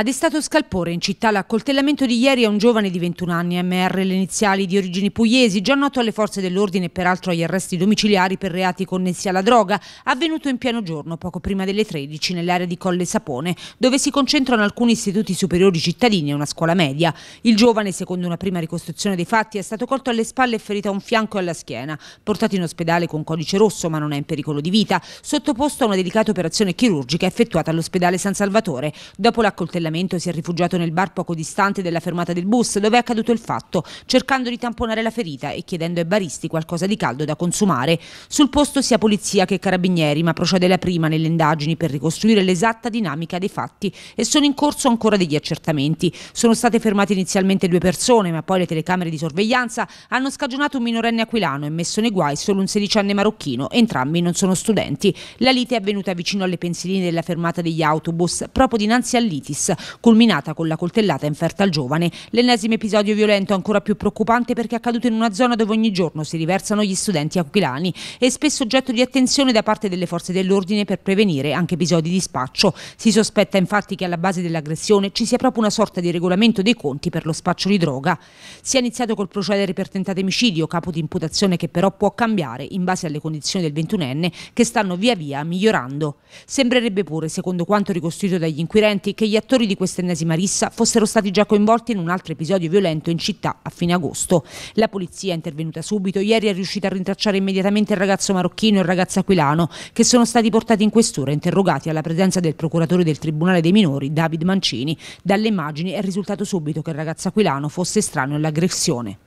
Ha destato scalpore in città l'accoltellamento di ieri a un giovane di 21 anni, MR, le iniziali di origini pugliesi, già noto alle forze dell'ordine e peraltro agli arresti domiciliari per reati connessi alla droga, avvenuto in pieno giorno, poco prima delle 13, nell'area di Colle Sapone, dove si concentrano alcuni istituti superiori cittadini e una scuola media. Il giovane, secondo una prima ricostruzione dei fatti, è stato colto alle spalle e ferito a un fianco e alla schiena, portato in ospedale con codice rosso ma non è in pericolo di vita, sottoposto a una delicata operazione chirurgica effettuata all'ospedale San Salvatore. Dopo l'accoltellamento Parlamento si è rifugiato nel bar poco distante della fermata del bus dove è accaduto il fatto, cercando di tamponare la ferita e chiedendo ai baristi qualcosa di caldo da consumare. Sul posto sia polizia che carabinieri, ma procede la prima nelle indagini per ricostruire l'esatta dinamica dei fatti e sono in corso ancora degli accertamenti. Sono state fermate inizialmente due persone, ma poi le telecamere di sorveglianza hanno scagionato un minorenne aquilano e messo nei guai solo un sedicenne marocchino, entrambi non sono studenti. La lite è avvenuta vicino alle pensiline della fermata degli autobus, proprio dinanzi all'Itis, culminata con la coltellata inferta al giovane. L'ennesimo episodio violento ancora più preoccupante perché è accaduto in una zona dove ogni giorno si riversano gli studenti aquilani e spesso oggetto di attenzione da parte delle forze dell'ordine per prevenire anche episodi di spaccio. Si sospetta infatti che alla base dell'aggressione ci sia proprio una sorta di regolamento dei conti per lo spaccio di droga. Si è iniziato col procedere per tentato emicidio, capo di imputazione che però può cambiare in base alle condizioni del 21enne che stanno via via migliorando. Sembrerebbe pure, secondo quanto ricostruito dagli inquirenti, che gli attori autori di quest'ennesima rissa fossero stati già coinvolti in un altro episodio violento in città a fine agosto. La polizia è intervenuta subito, ieri è riuscita a rintracciare immediatamente il ragazzo marocchino e il ragazzo aquilano che sono stati portati in questura e interrogati alla presenza del procuratore del Tribunale dei Minori, David Mancini. Dalle immagini è risultato subito che il ragazzo aquilano fosse estraneo all'aggressione.